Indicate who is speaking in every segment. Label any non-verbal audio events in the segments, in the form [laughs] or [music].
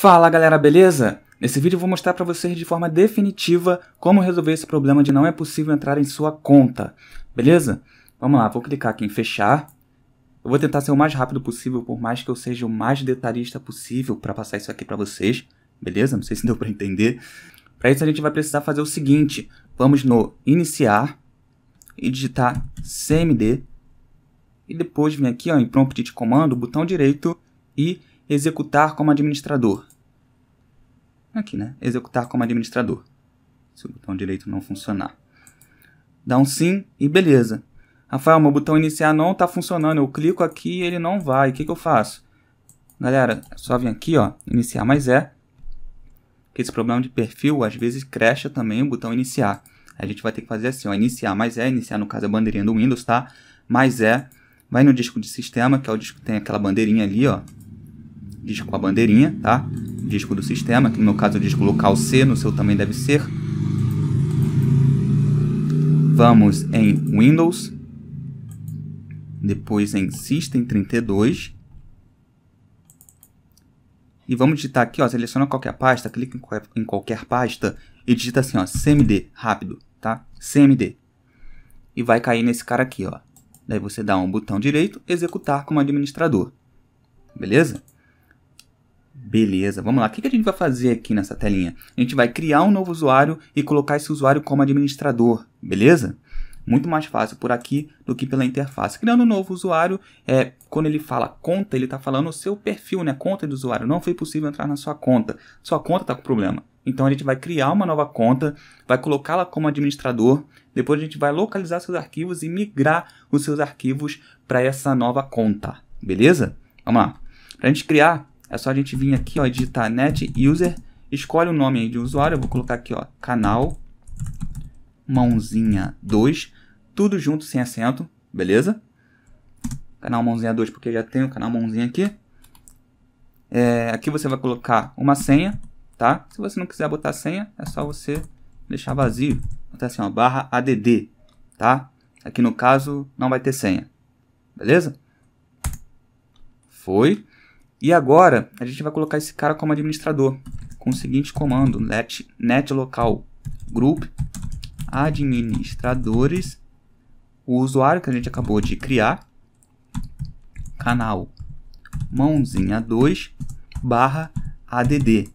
Speaker 1: Fala galera, beleza? Nesse vídeo eu vou mostrar para vocês de forma definitiva como resolver esse problema de não é possível entrar em sua conta, beleza? Vamos lá, vou clicar aqui em fechar. Eu vou tentar ser o mais rápido possível, por mais que eu seja o mais detalhista possível para passar isso aqui para vocês, beleza? Não sei se deu para entender. Para isso a gente vai precisar fazer o seguinte, vamos no iniciar e digitar cmd e depois vem aqui ó, em prompt de comando, botão direito e executar como administrador. Aqui, né? Executar como administrador. Se o botão direito não funcionar. Dá um sim e beleza. Rafael, meu botão iniciar não está funcionando. Eu clico aqui e ele não vai. O que, que eu faço? Galera, é só vem aqui, ó. Iniciar mais é. Porque esse problema de perfil, às vezes, cresce também o botão iniciar. A gente vai ter que fazer assim, ó. Iniciar mais é. Iniciar, no caso, a bandeirinha do Windows, tá? Mais é. Vai no disco de sistema, que é o disco que tem aquela bandeirinha ali, ó disco com a bandeirinha, tá? Disco do sistema, que no meu caso é o disco local C, no seu também deve ser. Vamos em Windows, depois em System 32. E vamos digitar aqui, ó, seleciona qualquer pasta, clica em qualquer pasta e digita assim, ó, CMD, rápido, tá? CMD. E vai cair nesse cara aqui, ó. Daí você dá um botão direito, executar como administrador. Beleza? Beleza, vamos lá. O que a gente vai fazer aqui nessa telinha? A gente vai criar um novo usuário e colocar esse usuário como administrador, beleza? Muito mais fácil por aqui do que pela interface. Criando um novo usuário, é, quando ele fala conta, ele está falando o seu perfil, né? Conta do usuário. Não foi possível entrar na sua conta. Sua conta está com problema. Então a gente vai criar uma nova conta, vai colocá-la como administrador, depois a gente vai localizar seus arquivos e migrar os seus arquivos para essa nova conta, beleza? Vamos lá. Para a gente criar é só a gente vir aqui, ó, digitar net user, escolhe o nome aí de usuário, eu vou colocar aqui, ó, canal mãozinha 2, tudo junto sem acento, beleza? Canal mãozinha 2 porque já tem o canal mãozinha aqui. É, aqui você vai colocar uma senha, tá? Se você não quiser botar senha, é só você deixar vazio. Botar assim, ó, barra add, tá? Aqui no caso, não vai ter senha. Beleza? Foi. E agora, a gente vai colocar esse cara como administrador, com o seguinte comando, net, net local group administradores, o usuário que a gente acabou de criar, canal mãozinha 2 barra add.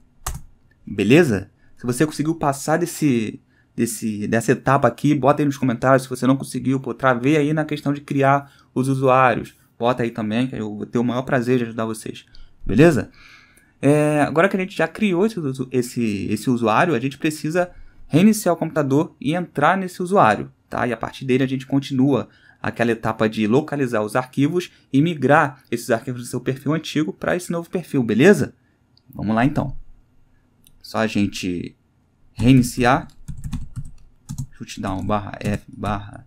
Speaker 1: Beleza? Se você conseguiu passar desse, desse, dessa etapa aqui, bota aí nos comentários. Se você não conseguiu, pô, travei aí na questão de criar os usuários. Bota aí também, que eu vou ter o maior prazer de ajudar vocês. Beleza? É, agora que a gente já criou esse, esse, esse usuário, a gente precisa reiniciar o computador e entrar nesse usuário. Tá? E a partir dele a gente continua aquela etapa de localizar os arquivos e migrar esses arquivos do seu perfil antigo para esse novo perfil, beleza? Vamos lá então. Só a gente reiniciar, shootdown barra F barra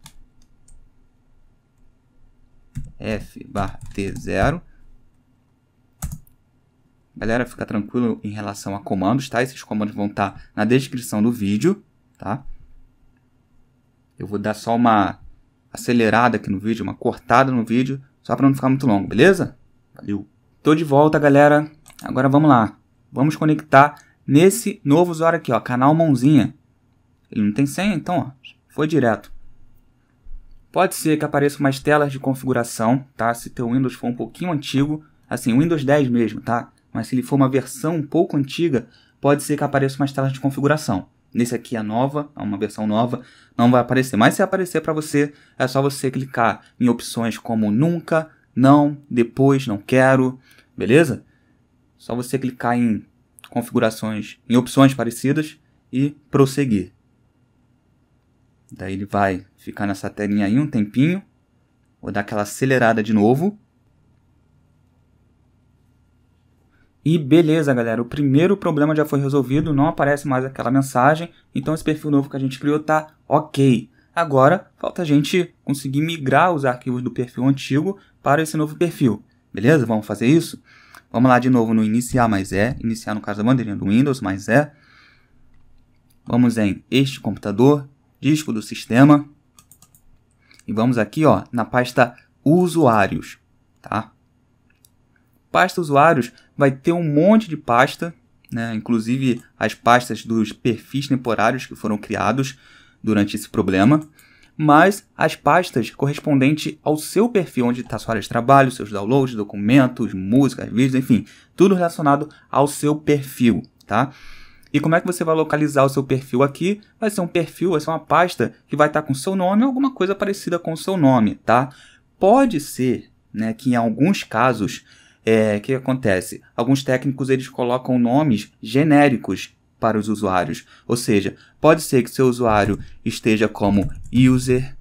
Speaker 1: f bar t0. Galera, fica tranquilo em relação a comandos, tá? Esses comandos vão estar tá na descrição do vídeo, tá? Eu vou dar só uma acelerada aqui no vídeo, uma cortada no vídeo, só para não ficar muito longo, beleza? Valeu! Tô de volta, galera. Agora vamos lá. Vamos conectar nesse novo usuário aqui, ó, canal mãozinha. Ele não tem senha, então, ó, foi direto. Pode ser que apareçam umas telas de configuração, tá? Se teu Windows for um pouquinho antigo, assim, Windows 10 mesmo, tá? Mas se ele for uma versão um pouco antiga, pode ser que apareçam umas telas de configuração. Nesse aqui é nova, é uma versão nova, não vai aparecer. Mas se aparecer para você, é só você clicar em opções como nunca, não, depois, não quero, beleza? Só você clicar em configurações, em opções parecidas e prosseguir. Daí ele vai ficar nessa telinha aí um tempinho. Vou dar aquela acelerada de novo. E beleza, galera, o primeiro problema já foi resolvido, não aparece mais aquela mensagem, então esse perfil novo que a gente criou tá ok. Agora, falta a gente conseguir migrar os arquivos do perfil antigo para esse novo perfil, beleza? Vamos fazer isso? Vamos lá de novo no iniciar mais é, iniciar no caso da bandeirinha do Windows mais é. Vamos em este computador, disco do sistema e vamos aqui ó, na pasta usuários, tá? Pasta usuários vai ter um monte de pasta, né? inclusive as pastas dos perfis temporários que foram criados durante esse problema, mas as pastas correspondentes ao seu perfil, onde está sua área de trabalho, seus downloads, documentos, músicas, vídeos, enfim, tudo relacionado ao seu perfil, tá? E como é que você vai localizar o seu perfil aqui? Vai ser um perfil, vai ser uma pasta que vai estar tá com seu nome ou alguma coisa parecida com o seu nome, tá? Pode ser né, que em alguns casos, é, que acontece? Alguns técnicos eles colocam nomes genéricos para os usuários. Ou seja, pode ser que seu usuário esteja como user,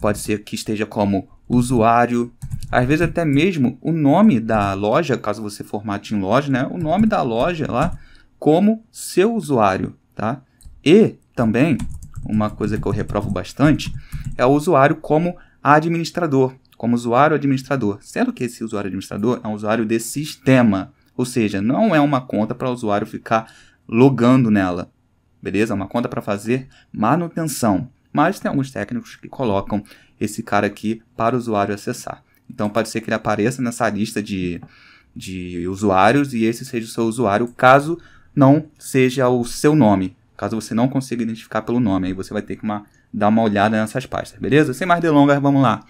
Speaker 1: pode ser que esteja como usuário, às vezes até mesmo o nome da loja, caso você formate em loja, né? O nome da loja lá como seu usuário, tá? E também, uma coisa que eu reprovo bastante, é o usuário como administrador, como usuário administrador, sendo que esse usuário administrador é um usuário de sistema, ou seja, não é uma conta para o usuário ficar logando nela, beleza? É uma conta para fazer manutenção, mas tem alguns técnicos que colocam esse cara aqui para o usuário acessar. Então pode ser que ele apareça nessa lista de, de usuários e esse seja o seu usuário, caso não seja o seu nome. Caso você não consiga identificar pelo nome, aí você vai ter que uma, dar uma olhada nessas pastas, beleza? Sem mais delongas, vamos lá.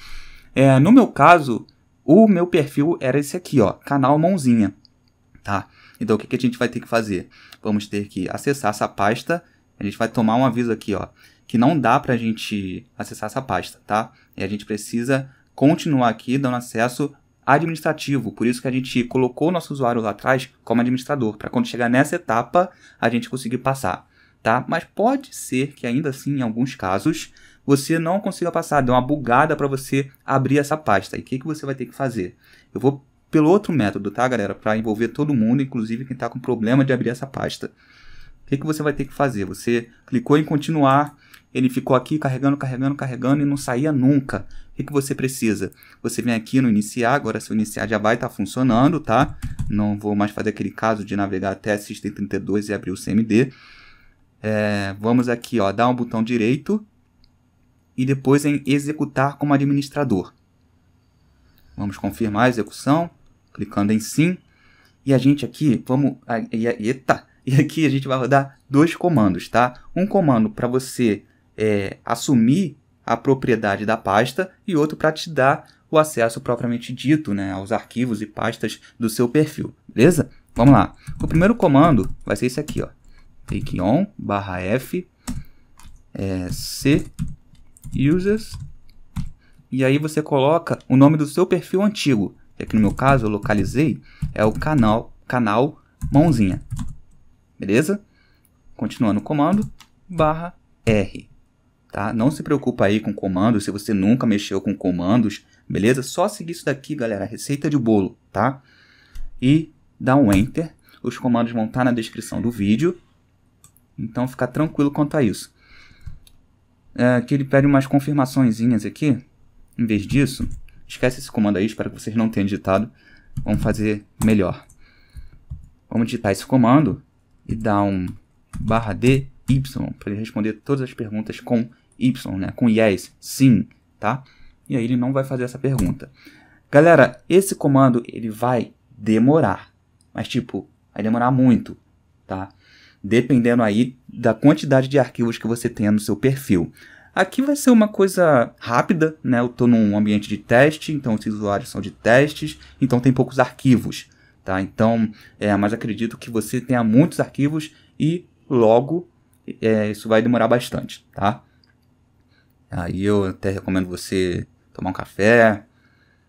Speaker 1: É, no meu caso, o meu perfil era esse aqui, ó, canal Mãozinha, tá? Então o que, que a gente vai ter que fazer? Vamos ter que acessar essa pasta, a gente vai tomar um aviso aqui, ó, que não dá pra gente acessar essa pasta, tá? E a gente precisa continuar aqui dando acesso administrativo, por isso que a gente colocou o nosso usuário lá atrás como administrador, para quando chegar nessa etapa a gente conseguir passar, tá? Mas pode ser que ainda assim, em alguns casos, você não consiga passar, dê uma bugada para você abrir essa pasta. E o que, que você vai ter que fazer? Eu vou pelo outro método, tá, galera? Para envolver todo mundo, inclusive quem está com problema de abrir essa pasta. O que, que você vai ter que fazer? Você clicou em continuar, ele ficou aqui carregando, carregando, carregando e não saía nunca. O que, você precisa? Você vem aqui no iniciar, agora seu iniciar já vai estar tá funcionando, tá? Não vou mais fazer aquele caso de navegar até System 32 e abrir o CMD. É, vamos aqui, ó, dar um botão direito e depois em executar como administrador. Vamos confirmar a execução, clicando em sim. E a gente aqui, vamos... Eita! [laughs] E aqui a gente vai rodar dois comandos, tá? Um comando para você é, assumir a propriedade da pasta e outro para te dar o acesso propriamente dito né, aos arquivos e pastas do seu perfil. Beleza? Vamos lá. O primeiro comando vai ser esse aqui, ó. Take on barra F é, C users e aí você coloca o nome do seu perfil antigo. Que aqui no meu caso eu localizei é o canal canal mãozinha. Beleza? Continuando o comando barra R tá? Não se preocupa aí com comandos, se você nunca mexeu com comandos, beleza? Só seguir isso daqui, galera, receita de bolo, tá? E dá um enter. Os comandos vão estar tá na descrição do vídeo. Então fica tranquilo quanto a isso. É, que ele pede umas confirmaçõezinhas aqui. Em vez disso, esquece esse comando aí, espero que vocês não tenham digitado. Vamos fazer melhor. Vamos digitar esse comando e dar um barra D, Y, para ele responder todas as perguntas com Y, né? Com yes, sim, tá? E aí ele não vai fazer essa pergunta. Galera, esse comando ele vai demorar, mas tipo, vai demorar muito, tá? Dependendo aí da quantidade de arquivos que você tenha no seu perfil. Aqui vai ser uma coisa rápida, né? Eu estou num ambiente de teste, então esses usuários são de testes, então tem poucos arquivos, tá? Então, é, mas acredito que você tenha muitos arquivos e logo é, isso vai demorar bastante, tá? Aí eu até recomendo você tomar um café,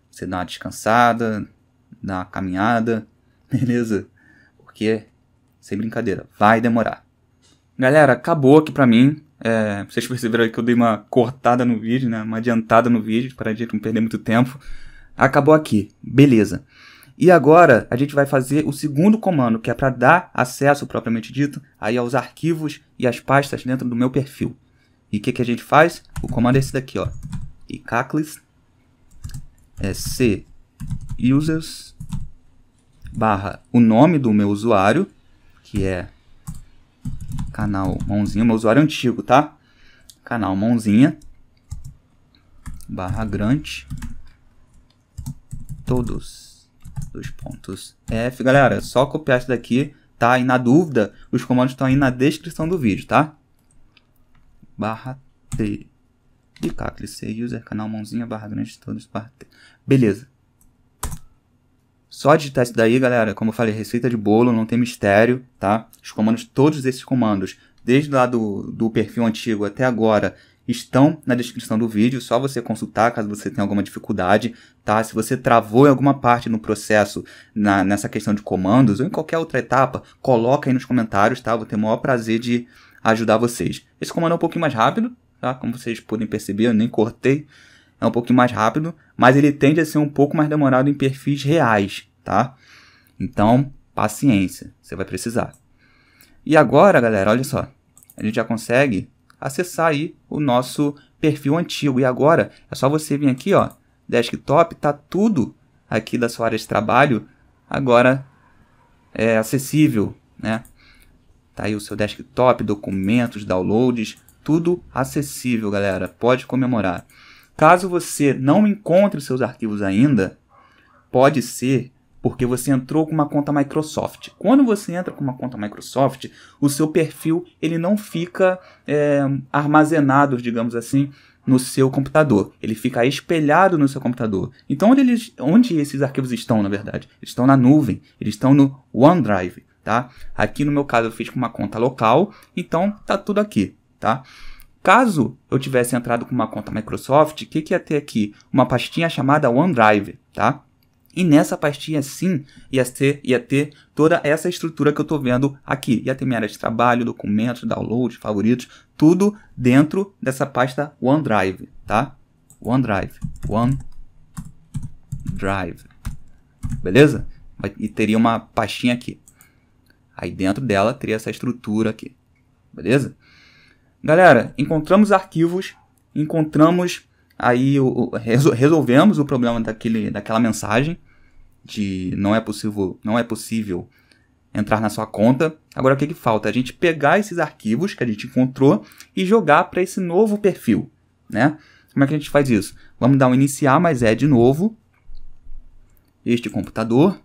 Speaker 1: você dar uma descansada, dar uma caminhada, [laughs] beleza? Porque, sem brincadeira, vai demorar. Galera, acabou aqui pra mim. É, vocês perceberam que eu dei uma cortada no vídeo, né? Uma adiantada no vídeo, para a gente não perder muito tempo. Acabou aqui, beleza. E agora a gente vai fazer o segundo comando, que é para dar acesso propriamente dito aí aos arquivos e às pastas dentro do meu perfil. E o que, que a gente faz? O comando é esse daqui, ó. Icaclis é c users barra o nome do meu usuário, que é canal mãozinha, meu usuário antigo, tá? Canal mãozinha barra grant todos os pontos F. Galera, só copiar isso daqui, tá? E na dúvida, os comandos estão aí na descrição do vídeo, tá? barra T. cá, clicei user, canal mãozinha, barra grande, todos, barra T. Beleza. Só digitar isso daí, galera. Como eu falei, receita de bolo, não tem mistério, tá? Os comandos, todos esses comandos, desde lá do, do perfil antigo até agora, estão na descrição do vídeo. Só você consultar caso você tenha alguma dificuldade, tá? Se você travou em alguma parte no processo, na, nessa questão de comandos, ou em qualquer outra etapa, coloca aí nos comentários, tá? vou ter o maior prazer de ajudar vocês. Esse comando é um pouquinho mais rápido, tá? Como vocês podem perceber, eu nem cortei. É um pouquinho mais rápido, mas ele tende a ser um pouco mais demorado em perfis reais, tá? Então, paciência, você vai precisar. E agora, galera, olha só. A gente já consegue acessar aí o nosso perfil antigo. E agora, é só você vir aqui, ó, desktop, tá tudo aqui da sua área de trabalho agora é acessível, né? Tá aí o seu desktop, documentos, downloads, tudo acessível, galera. Pode comemorar. Caso você não encontre seus arquivos ainda, pode ser porque você entrou com uma conta Microsoft. Quando você entra com uma conta Microsoft, o seu perfil ele não fica é, armazenado, digamos assim, no seu computador. Ele fica espelhado no seu computador. Então, onde, eles, onde esses arquivos estão, na verdade? Eles estão na nuvem, eles estão no OneDrive tá? Aqui no meu caso eu fiz com uma conta local, então tá tudo aqui, tá? Caso eu tivesse entrado com uma conta Microsoft, o que, que ia ter aqui? Uma pastinha chamada OneDrive, tá? E nessa pastinha sim ia ter, ia ter toda essa estrutura que eu estou vendo aqui. Ia ter minha área de trabalho, documentos, downloads, favoritos, tudo dentro dessa pasta OneDrive, tá? OneDrive, OneDrive, beleza? E teria uma pastinha aqui. Aí dentro dela teria essa estrutura aqui. Beleza? Galera, encontramos arquivos, encontramos aí, o, o, resolvemos o problema daquele, daquela mensagem de não é possível, não é possível entrar na sua conta. Agora o que, que falta? A gente pegar esses arquivos que a gente encontrou e jogar para esse novo perfil, né? Como é que a gente faz isso? Vamos dar um iniciar, mas é de novo este computador.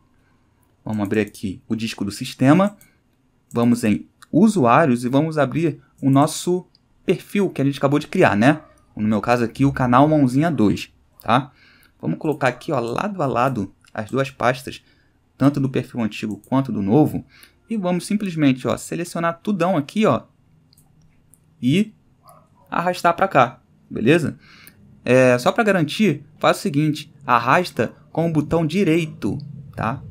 Speaker 1: Vamos abrir aqui o disco do sistema, vamos em usuários e vamos abrir o nosso perfil que a gente acabou de criar, né? No meu caso aqui, o canal Mãozinha 2, tá? Vamos colocar aqui, ó, lado a lado, as duas pastas, tanto do perfil antigo quanto do novo, e vamos simplesmente, ó, selecionar tudão aqui, ó, e arrastar para cá, beleza? É, só para garantir, faz o seguinte, arrasta com o botão direito, tá?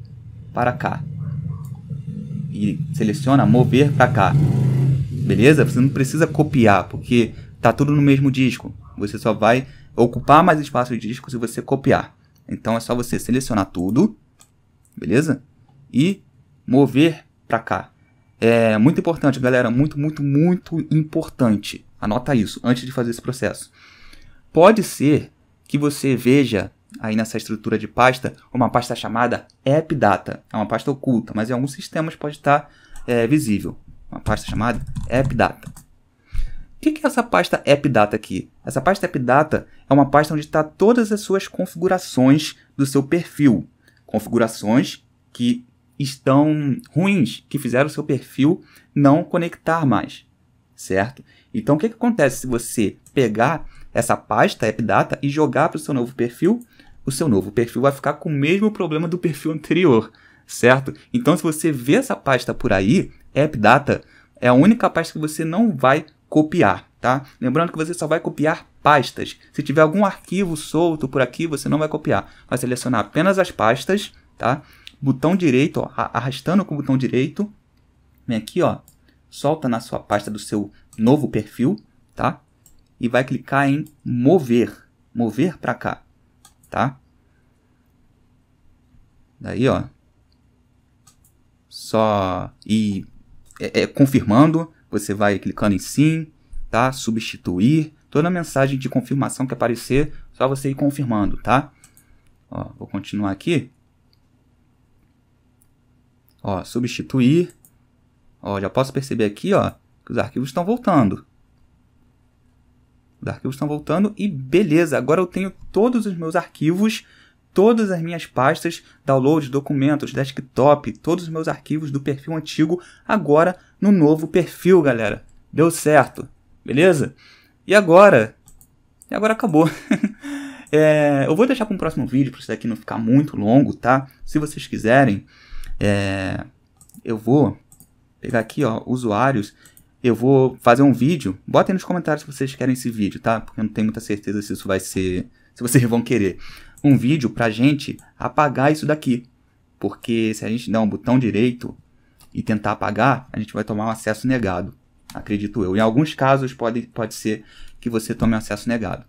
Speaker 1: para cá. E seleciona mover para cá. Beleza? Você não precisa copiar, porque tá tudo no mesmo disco. Você só vai ocupar mais espaço de disco se você copiar. Então é só você selecionar tudo, beleza? E mover para cá. É muito importante, galera, muito, muito, muito importante. Anota isso antes de fazer esse processo. Pode ser que você veja aí nessa estrutura de pasta uma pasta chamada AppData. É uma pasta oculta, mas em alguns sistemas pode estar é, visível. Uma pasta chamada AppData. O que é essa pasta AppData aqui? Essa pasta AppData é uma pasta onde está todas as suas configurações do seu perfil. Configurações que estão ruins, que fizeram o seu perfil não conectar mais, certo? Então, o que, que acontece se você pegar essa pasta AppData e jogar para o seu novo perfil? o seu novo perfil vai ficar com o mesmo problema do perfil anterior, certo? Então, se você vê essa pasta por aí, AppData é a única pasta que você não vai copiar, tá? Lembrando que você só vai copiar pastas. Se tiver algum arquivo solto por aqui, você não vai copiar. Vai selecionar apenas as pastas, tá? Botão direito, ó, arrastando com o botão direito, vem aqui, ó, solta na sua pasta do seu novo perfil, tá? E vai clicar em mover, mover para cá, tá? Daí, ó. Só. E é, é, confirmando, você vai clicando em sim, tá? Substituir. Toda a mensagem de confirmação que aparecer, só você ir confirmando, tá? Ó, vou continuar aqui. Ó, substituir. Ó, já posso perceber aqui, ó, que os arquivos estão voltando. Os arquivos estão voltando e beleza, agora eu tenho todos os meus arquivos todas as minhas pastas, downloads, documentos, desktop, todos os meus arquivos do perfil antigo agora no novo perfil, galera. Deu certo, beleza? E agora? E agora acabou. [laughs] é, eu vou deixar para um próximo vídeo para isso daqui não ficar muito longo, tá? Se vocês quiserem, é, eu vou pegar aqui, ó, usuários. Eu vou fazer um vídeo. Botem nos comentários se vocês querem esse vídeo, tá? Porque eu não tenho muita certeza se isso vai ser, se vocês vão querer um vídeo para gente apagar isso daqui. Porque se a gente dar um botão direito e tentar apagar, a gente vai tomar um acesso negado, acredito eu. Em alguns casos pode, pode ser que você tome um acesso negado.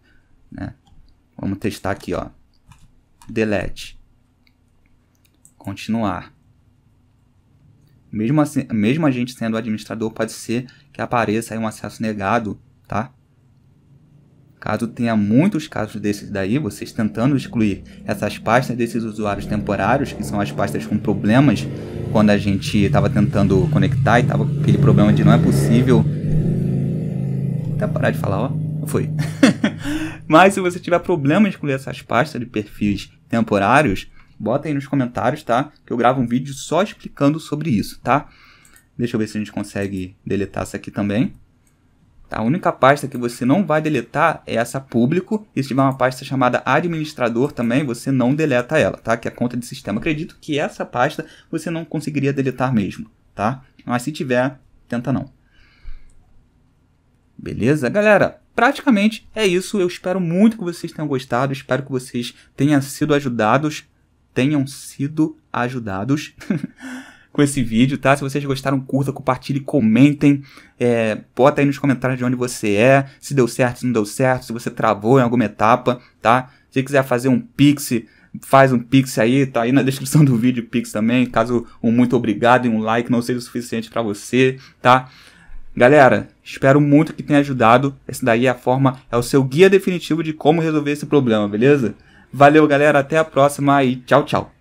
Speaker 1: Né? Vamos testar aqui, ó. Delete. Continuar. Mesmo, assim, mesmo a gente sendo administrador, pode ser que apareça um acesso negado, tá? Caso tenha muitos casos desses daí, vocês tentando excluir essas pastas desses usuários temporários, que são as pastas com problemas, quando a gente estava tentando conectar e tava aquele problema de não é possível. Até parar de falar, ó. Foi. [laughs] Mas se você tiver problema em excluir essas pastas de perfis temporários, bota aí nos comentários, tá? Que eu gravo um vídeo só explicando sobre isso, tá? Deixa eu ver se a gente consegue deletar isso aqui também. Tá? A única pasta que você não vai deletar é essa público. E se tiver uma pasta chamada administrador também, você não deleta ela, tá? Que é a conta de sistema. Acredito que essa pasta você não conseguiria deletar mesmo, tá? Mas se tiver, tenta não. Beleza, galera? Praticamente é isso. Eu espero muito que vocês tenham gostado. Espero que vocês tenham sido ajudados. Tenham sido ajudados. [laughs] com esse vídeo, tá? Se vocês gostaram, curta, compartilhe, comentem. É, bota aí nos comentários de onde você é, se deu certo, se não deu certo, se você travou em alguma etapa, tá? Se quiser fazer um pix, faz um pix aí, tá aí na descrição do vídeo pix também, caso um muito obrigado e um like não seja o suficiente para você, tá? Galera, espero muito que tenha ajudado. Essa daí é a forma, é o seu guia definitivo de como resolver esse problema, beleza? Valeu, galera, até a próxima e tchau, tchau.